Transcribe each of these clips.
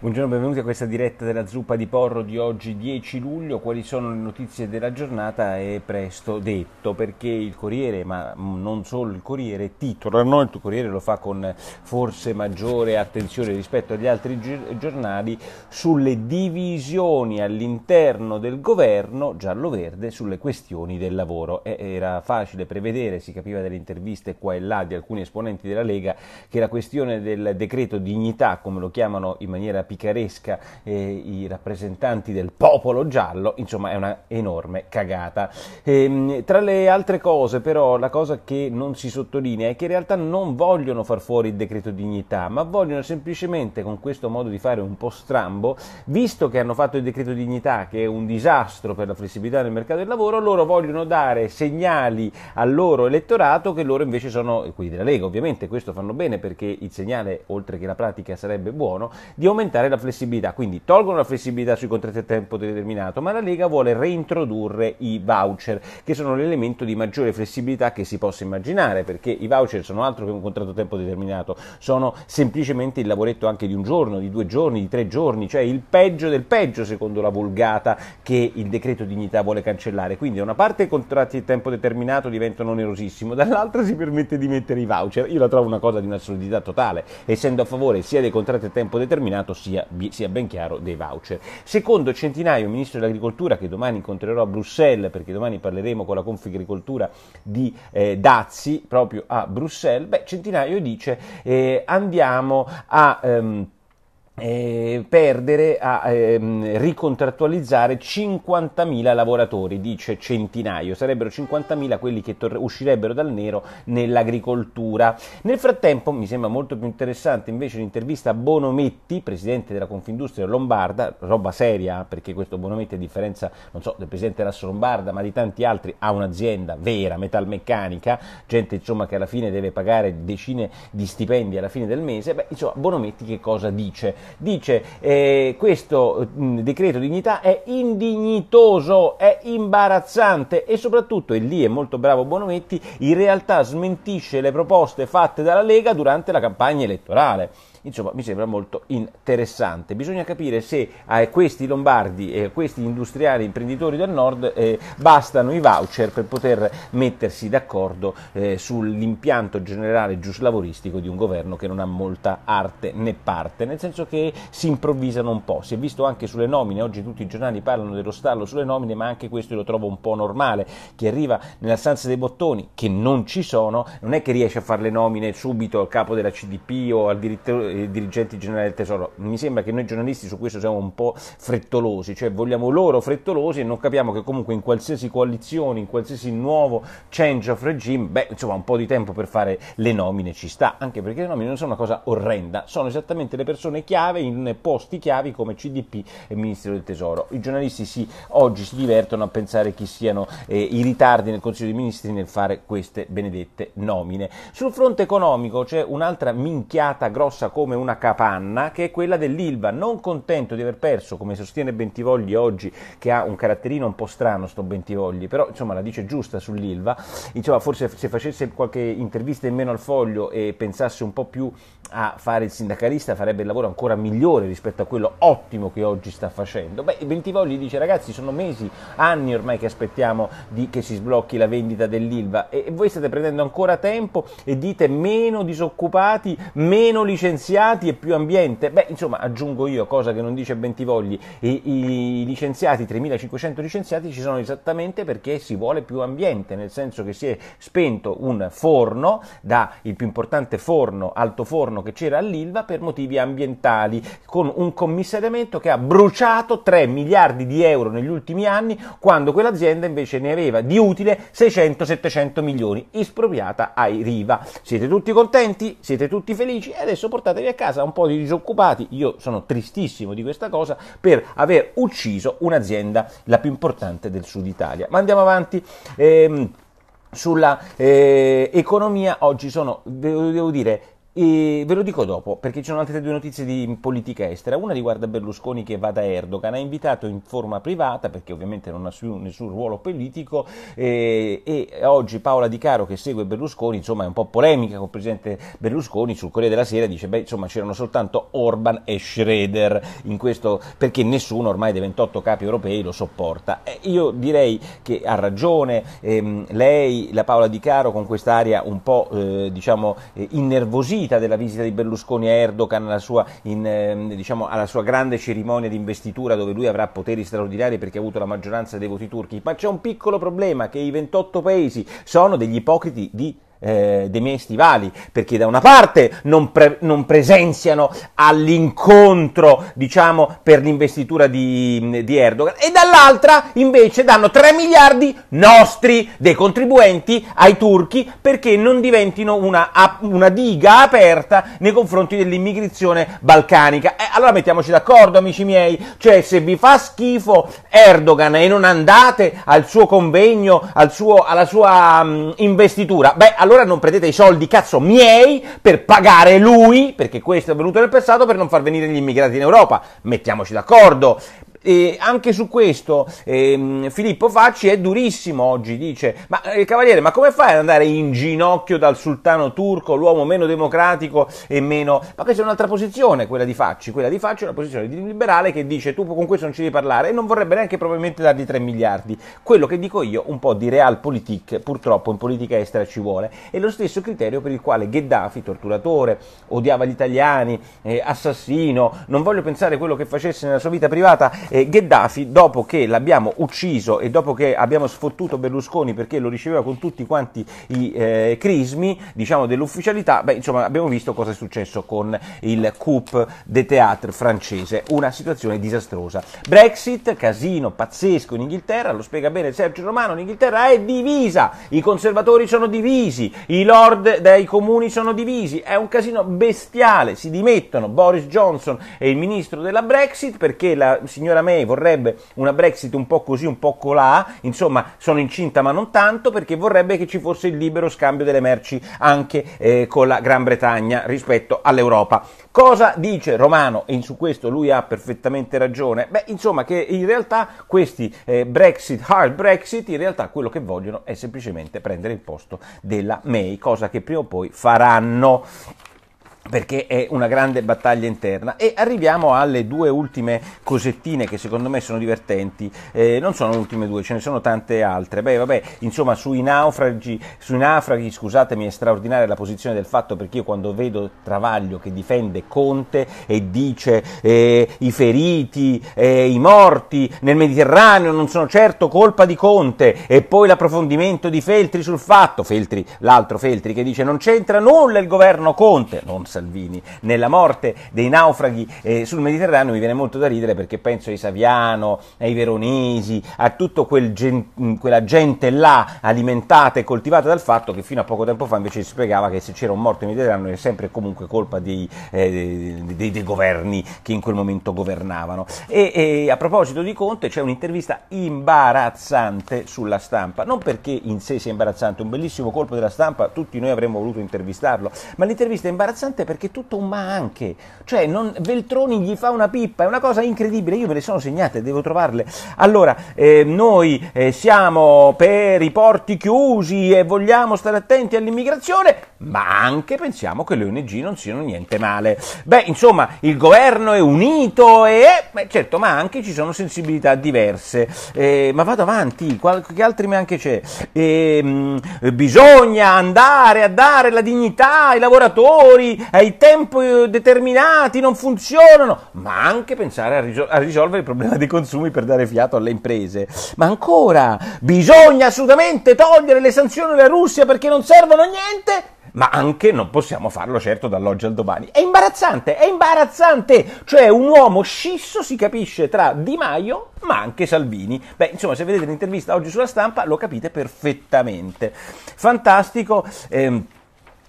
Buongiorno, benvenuti a questa diretta della zuppa di porro di oggi 10 luglio. Quali sono le notizie della giornata? È presto detto perché il Corriere, ma non solo il Corriere, titolano, il Corriere lo fa con forse maggiore attenzione rispetto agli altri giornali, sulle divisioni all'interno del governo giallo-verde sulle questioni del lavoro. Era facile prevedere, si capiva dalle interviste qua e là di alcuni esponenti della Lega, che la questione del decreto dignità, come lo chiamano in maniera picaresca eh, i rappresentanti del popolo giallo, insomma è una enorme cagata. E, ehm, tra le altre cose però la cosa che non si sottolinea è che in realtà non vogliono far fuori il decreto dignità, ma vogliono semplicemente con questo modo di fare un po' strambo, visto che hanno fatto il decreto dignità che è un disastro per la flessibilità del mercato del lavoro, loro vogliono dare segnali al loro elettorato che loro invece sono, quelli della Lega ovviamente, questo fanno bene perché il segnale oltre che la pratica sarebbe buono, di aumentare aumentare la flessibilità, quindi tolgono la flessibilità sui contratti a tempo determinato, ma la Lega vuole reintrodurre i voucher, che sono l'elemento di maggiore flessibilità che si possa immaginare, perché i voucher sono altro che un contratto a tempo determinato, sono semplicemente il lavoretto anche di un giorno, di due giorni, di tre giorni, cioè il peggio del peggio secondo la vulgata che il decreto dignità vuole cancellare. Quindi da una parte i contratti a tempo determinato diventano onerosissimi, dall'altra si permette di mettere i voucher. Io la trovo una cosa di un'assurdità totale, essendo a favore sia dei contratti a tempo determinato sia sia, sia, ben chiaro, dei voucher. Secondo Centinaio, ministro dell'Agricoltura, che domani incontrerò a Bruxelles, perché domani parleremo con la Confagricoltura di eh, Dazi, proprio a Bruxelles, beh, Centinaio dice eh, andiamo a... Ehm, eh, perdere a ehm, ricontrattualizzare 50.000 lavoratori, dice Centinaio, sarebbero 50.000 quelli che tor- uscirebbero dal nero nell'agricoltura. Nel frattempo mi sembra molto più interessante invece l'intervista a Bonometti, presidente della Confindustria Lombarda, roba seria eh, perché questo Bonometti a differenza so, del presidente della Lombarda ma di tanti altri ha un'azienda vera, metalmeccanica, gente insomma, che alla fine deve pagare decine di stipendi alla fine del mese, Beh, insomma Bonometti che cosa dice? dice eh, questo mh, mm, decreto dignità è indignitoso, è imbarazzante e soprattutto, e lì è molto bravo Bonometti, in realtà smentisce le proposte fatte dalla Lega durante la campagna elettorale insomma mi sembra molto interessante. Bisogna capire se a questi lombardi e a questi industriali imprenditori del nord eh, bastano i voucher per poter mettersi d'accordo eh, sull'impianto generale giuslavoristico di un governo che non ha molta arte né parte, nel senso che si improvvisano un po', si è visto anche sulle nomine, oggi tutti i giornali parlano dello stallo sulle nomine, ma anche questo lo trovo un po' normale, chi arriva nella stanza dei bottoni, che non ci sono, non è che riesce a fare le nomine subito al capo della CDP o al direttore eh, dirigenti generali del Tesoro. Mi sembra che noi giornalisti su questo siamo un po' frettolosi, cioè vogliamo loro frettolosi e non capiamo che comunque in qualsiasi coalizione, in qualsiasi nuovo change of regime, beh, insomma, un po' di tempo per fare le nomine ci sta, anche perché le nomine non sono una cosa orrenda, sono esattamente le persone chiave in posti chiavi come CDP e Ministero del Tesoro. I giornalisti sì, oggi si divertono a pensare chi siano eh, i ritardi nel Consiglio dei Ministri nel fare queste benedette nomine. Sul fronte economico c'è un'altra minchiata grossa come come una capanna, che è quella dell'Ilva. Non contento di aver perso, come sostiene Bentivogli oggi, che ha un caratterino un po' strano sto Bentivogli, però insomma la dice giusta sull'Ilva, insomma forse se facesse qualche intervista in meno al foglio e pensasse un po' più a fare il sindacalista farebbe il lavoro ancora migliore rispetto a quello ottimo che oggi sta facendo. Beh, Bentivogli dice ragazzi sono mesi, anni ormai che aspettiamo di, che si sblocchi la vendita dell'Ilva e, e voi state prendendo ancora tempo e dite meno disoccupati, meno licenziati licenziati e più ambiente? Beh, insomma, aggiungo io, cosa che non dice Bentivogli, i, i licenziati, 3.500 licenziati ci sono esattamente perché si vuole più ambiente, nel senso che si è spento un forno, da il più importante forno, alto forno che c'era all'Ilva, per motivi ambientali, con un commissariamento che ha bruciato 3 miliardi di euro negli ultimi anni, quando quell'azienda invece ne aveva di utile 600-700 milioni, espropriata ai Riva. Siete tutti contenti? Siete tutti felici? E adesso portate portatevi a casa un po' di disoccupati, io sono tristissimo di questa cosa, per aver ucciso un'azienda la più importante del sud Italia. Ma andiamo avanti. Ehm, sulla eh, economia oggi sono, devo, devo dire, e ve lo dico dopo, perché ci sono altre due notizie di politica estera. Una riguarda Berlusconi che va da Erdogan, ha invitato in forma privata, perché ovviamente non ha su, nessun ruolo politico, eh, e oggi Paola Di Caro che segue Berlusconi, insomma è un po' polemica con il presidente Berlusconi, sul Corriere della Sera dice, beh insomma c'erano soltanto Orban e Schroeder in questo, perché nessuno ormai dei 28 capi europei lo sopporta. Eh, io direi che ha ragione ehm, lei, la Paola Di Caro, con quest'aria un po' eh, diciamo eh, innervosita, vita della visita di Berlusconi a Erdogan alla sua, in, ehm, diciamo, alla sua grande cerimonia di investitura dove lui avrà poteri straordinari perché ha avuto la maggioranza dei voti turchi, ma c'è un piccolo problema che i 28 paesi sono degli ipocriti di eh, dei miei stivali, perché da una parte non, pre- non presenziano all'incontro, diciamo, per l'investitura di, di, Erdogan, e dall'altra invece danno 3 miliardi nostri, dei contribuenti, ai turchi perché non diventino una, una diga aperta nei confronti dell'immigrazione balcanica. Eh, allora mettiamoci d'accordo, amici miei, cioè se vi fa schifo Erdogan e non andate al suo convegno, al suo, alla sua um, investitura, beh, allora allora non prendete i soldi, cazzo, miei per pagare lui, perché questo è avvenuto nel passato, per non far venire gli immigrati in Europa. Mettiamoci d'accordo. E anche su questo ehm, Filippo Facci è durissimo oggi, dice, ma eh, cavaliere, ma come fai ad andare in ginocchio dal sultano turco, l'uomo meno democratico e meno... Ma questa è un'altra posizione, quella di Facci, quella di Facci è una posizione di liberale che dice tu con questo non ci devi parlare e non vorrebbe neanche probabilmente dargli 3 miliardi. Quello che dico io, un po' di realpolitik purtroppo in politica estera ci vuole. È lo stesso criterio per il quale Gheddafi, torturatore, odiava gli italiani, eh, assassino, non voglio pensare quello che facesse nella sua vita privata, eh, eh, Gheddafi, dopo che l'abbiamo ucciso e dopo che abbiamo sfottuto Berlusconi perché lo riceveva con tutti quanti i eh, crismi diciamo, dell'ufficialità, beh, insomma, abbiamo visto cosa è successo con il coup de théâtre francese, una situazione disastrosa. Brexit, casino pazzesco in Inghilterra, lo spiega bene Sergio Romano, in Inghilterra è divisa, i conservatori sono divisi, i lord dei comuni sono divisi, è un casino bestiale, si dimettono Boris Johnson e il ministro della Brexit perché la signora la May vorrebbe una Brexit un po' così, un po' colà, insomma sono incinta ma non tanto perché vorrebbe che ci fosse il libero scambio delle merci anche eh, con la Gran Bretagna rispetto all'Europa. Cosa dice Romano? E su questo lui ha perfettamente ragione. Beh, insomma, che in realtà questi eh, Brexit, hard Brexit, in realtà quello che vogliono è semplicemente prendere il posto della May, cosa che prima o poi faranno perché è una grande battaglia interna e arriviamo alle due ultime cosettine che secondo me sono divertenti eh, non sono le ultime due ce ne sono tante altre beh vabbè insomma sui naufragi, sui naufraghi scusatemi è straordinaria la posizione del fatto perché io quando vedo Travaglio che difende Conte e dice eh, i feriti eh, i morti nel Mediterraneo non sono certo colpa di Conte e poi l'approfondimento di Feltri sul fatto Feltri l'altro Feltri che dice non c'entra nulla il governo Conte non Salvini. Nella morte dei naufraghi eh, sul Mediterraneo mi viene molto da ridere perché penso ai Saviano, ai Veronesi, a tutta quel gen- mm, quella gente là alimentata e coltivata dal fatto che fino a poco tempo fa invece si spiegava che se c'era un morto in Mediterraneo è sempre comunque colpa dei, eh, dei, dei, governi che in quel momento governavano. E, e a proposito di Conte c'è un'intervista imbarazzante sulla stampa, non perché in sé sia imbarazzante, un bellissimo colpo della stampa, tutti noi avremmo voluto intervistarlo, ma l'intervista è imbarazzante perché è tutto un ma anche. Cioè, non, Veltroni gli fa una pippa, è una cosa incredibile. Io me le sono segnate, devo trovarle. Allora, eh, noi eh, siamo per i porti chiusi e vogliamo stare attenti all'immigrazione ma anche pensiamo che le ONG non siano niente male. Beh, insomma, il governo è unito e eh, beh, certo, ma anche ci sono sensibilità diverse. Eh, ma vado avanti, qualche altri anche c'è. Eh, bisogna andare a dare la dignità ai lavoratori, ai tempi eh, determinati non funzionano, ma anche pensare a, risol- a risolvere il problema dei consumi per dare fiato alle imprese. Ma ancora, bisogna assolutamente togliere le sanzioni alla Russia perché non servono a niente ma anche non possiamo farlo certo dall'oggi al domani. È imbarazzante, è imbarazzante! Cioè un uomo scisso si capisce tra Di Maio ma anche Salvini. Beh, insomma, se vedete l'intervista oggi sulla stampa lo capite perfettamente. Fantastico. Eh,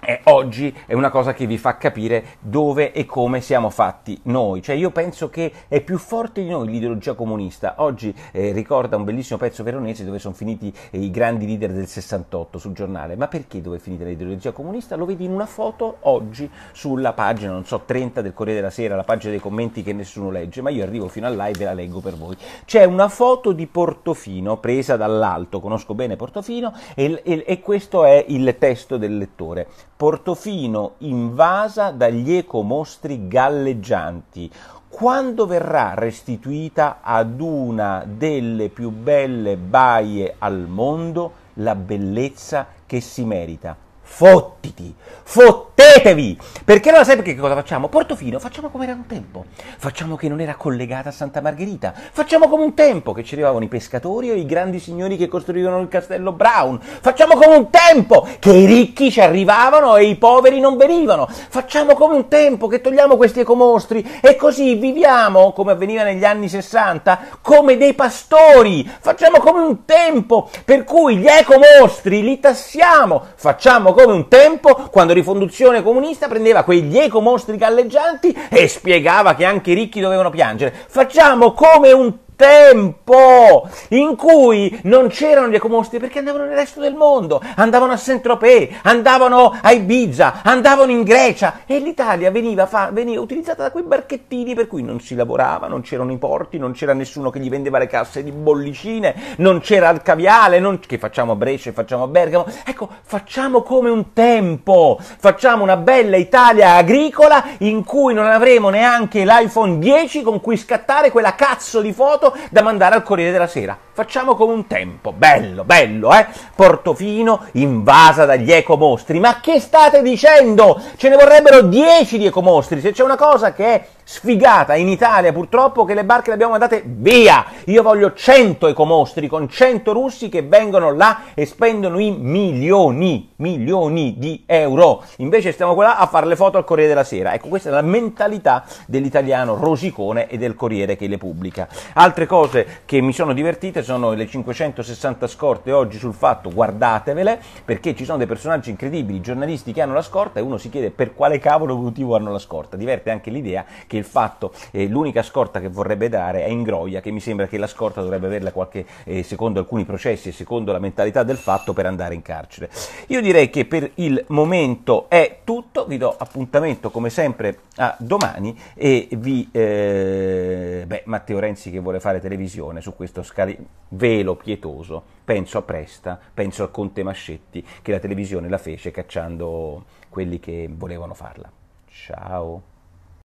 eh, oggi è una cosa che vi fa capire dove e come siamo fatti noi. Cioè io penso che è più forte di noi l'ideologia comunista. Oggi eh, ricorda un bellissimo pezzo veronese dove sono finiti eh, i grandi leader del 68 sul giornale. Ma perché dove è finita l'ideologia comunista? Lo vedi in una foto oggi sulla pagina, non so, 30 del Corriere della Sera, la pagina dei commenti che nessuno legge, ma io arrivo fino a là e ve la leggo per voi. C'è una foto di Portofino presa dall'alto, conosco bene Portofino, e, e, e questo è il testo del lettore. Portofino invasa dagli ecomostri galleggianti. Quando verrà restituita ad una delle più belle baie al mondo la bellezza che si merita? Fottiti! Fottiti! Battetevi! Perché allora sai che cosa facciamo? Portofino, facciamo come era un tempo. Facciamo che non era collegata a Santa Margherita. Facciamo come un tempo che ci arrivavano i pescatori o i grandi signori che costruivano il castello Brown. Facciamo come un tempo che i ricchi ci arrivavano e i poveri non venivano. Facciamo come un tempo che togliamo questi ecomostri e così viviamo, come avveniva negli anni 60, come dei pastori. Facciamo come un tempo per cui gli ecomostri li tassiamo. Facciamo come un tempo quando rifonduzione rivoluzione comunista prendeva quegli eco mostri galleggianti e spiegava che anche i ricchi dovevano piangere. Facciamo come un tempo in cui non c'erano gli ecomosti perché andavano nel resto del mondo, andavano a Saint-Tropez, andavano a Ibiza, andavano in Grecia e l'Italia veniva, fa, veniva utilizzata da quei barchettini per cui non si lavorava, non c'erano i porti, non c'era nessuno che gli vendeva le casse di bollicine, non c'era il caviale, non, che facciamo a Brescia e facciamo a Bergamo. Ecco, facciamo come un tempo, facciamo una bella Italia agricola in cui non avremo neanche l'iPhone 10 con cui scattare quella cazzo di foto da mandare al Corriere della Sera. Facciamo come un tempo, bello, bello, eh? Portofino invasa dagli ecomostri. Ma che state dicendo? Ce ne vorrebbero 10 di ecomostri. Se c'è una cosa che è sfigata in Italia purtroppo che le barche le abbiamo mandate via. Io voglio 100 ecomostri con 100 russi che vengono là e spendono i milioni, milioni di euro. Invece stiamo qua a fare le foto al Corriere della Sera. Ecco, questa è la mentalità dell'italiano rosicone e del Corriere che le pubblica. Altre cose che mi sono divertite sono le 560 scorte oggi sul fatto, guardatevele, perché ci sono dei personaggi incredibili, giornalisti che hanno la scorta e uno si chiede per quale cavolo motivo hanno la scorta. Diverte anche l'idea che il fatto, eh, l'unica scorta che vorrebbe dare è Ingroia, che mi sembra che la scorta dovrebbe averla qualche, eh, secondo alcuni processi e secondo la mentalità del fatto per andare in carcere. Io direi che per il momento è tutto, vi do appuntamento come sempre a domani e vi... Eh, beh, Matteo Renzi che vuole fare televisione su questo scarico velo pietoso. Penso a Presta, penso a Conte Mascetti, che la televisione la fece cacciando quelli che volevano farla. Ciao.